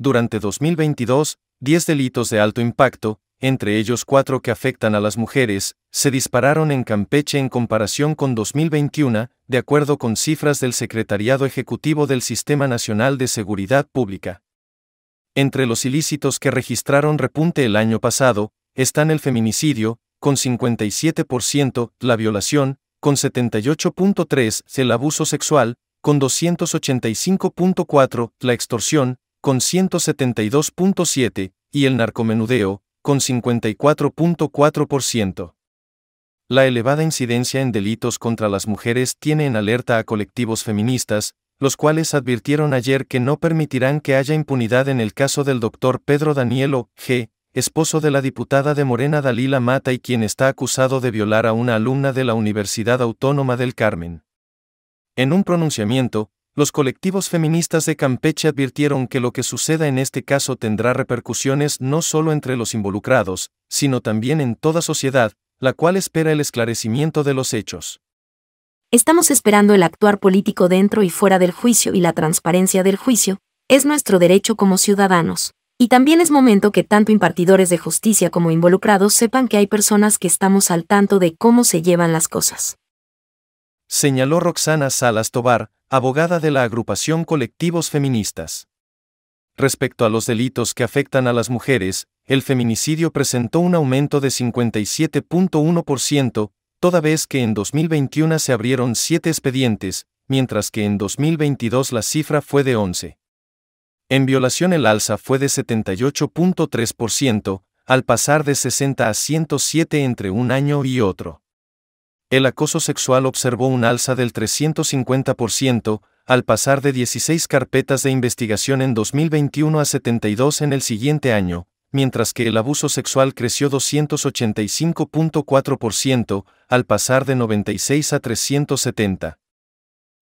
durante 2022, 10 delitos de alto impacto, entre ellos cuatro que afectan a las mujeres, se dispararon en Campeche en comparación con 2021, de acuerdo con cifras del Secretariado Ejecutivo del Sistema Nacional de Seguridad Pública. Entre los ilícitos que registraron repunte el año pasado, están el feminicidio, con 57%, la violación, con 78.3%, el abuso sexual, con 285.4%, la extorsión, con 172.7%, y el narcomenudeo, con 54.4%. La elevada incidencia en delitos contra las mujeres tiene en alerta a colectivos feministas, los cuales advirtieron ayer que no permitirán que haya impunidad en el caso del doctor Pedro Danielo, G., esposo de la diputada de Morena Dalila Mata y quien está acusado de violar a una alumna de la Universidad Autónoma del Carmen. En un pronunciamiento, los colectivos feministas de Campeche advirtieron que lo que suceda en este caso tendrá repercusiones no solo entre los involucrados, sino también en toda sociedad, la cual espera el esclarecimiento de los hechos. Estamos esperando el actuar político dentro y fuera del juicio y la transparencia del juicio, es nuestro derecho como ciudadanos. Y también es momento que tanto impartidores de justicia como involucrados sepan que hay personas que estamos al tanto de cómo se llevan las cosas señaló Roxana Salas Tobar, abogada de la agrupación Colectivos Feministas. Respecto a los delitos que afectan a las mujeres, el feminicidio presentó un aumento de 57.1%, toda vez que en 2021 se abrieron 7 expedientes, mientras que en 2022 la cifra fue de 11. En violación el alza fue de 78.3%, al pasar de 60 a 107 entre un año y otro el acoso sexual observó un alza del 350%, al pasar de 16 carpetas de investigación en 2021 a 72 en el siguiente año, mientras que el abuso sexual creció 285.4%, al pasar de 96 a 370.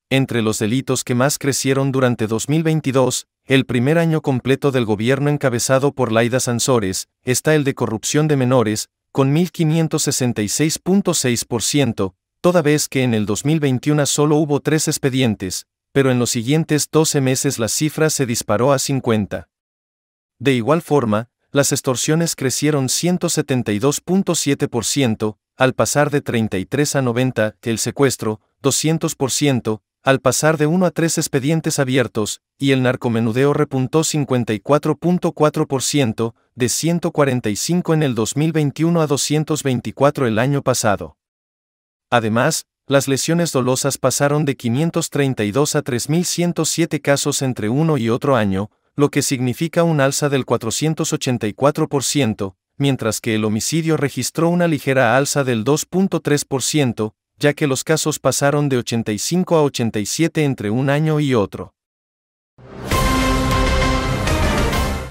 Entre los delitos que más crecieron durante 2022, el primer año completo del gobierno encabezado por Laida Sansores, está el de corrupción de menores, con 1.566.6%, toda vez que en el 2021 solo hubo tres expedientes, pero en los siguientes 12 meses la cifra se disparó a 50. De igual forma, las extorsiones crecieron 172.7%, al pasar de 33 a 90, el secuestro, 200%, al pasar de 1 a 3 expedientes abiertos, y el narcomenudeo repuntó 54.4%, de 145 en el 2021 a 224 el año pasado. Además, las lesiones dolosas pasaron de 532 a 3.107 casos entre uno y otro año, lo que significa un alza del 484%, mientras que el homicidio registró una ligera alza del 2.3%, ya que los casos pasaron de 85 a 87 entre un año y otro.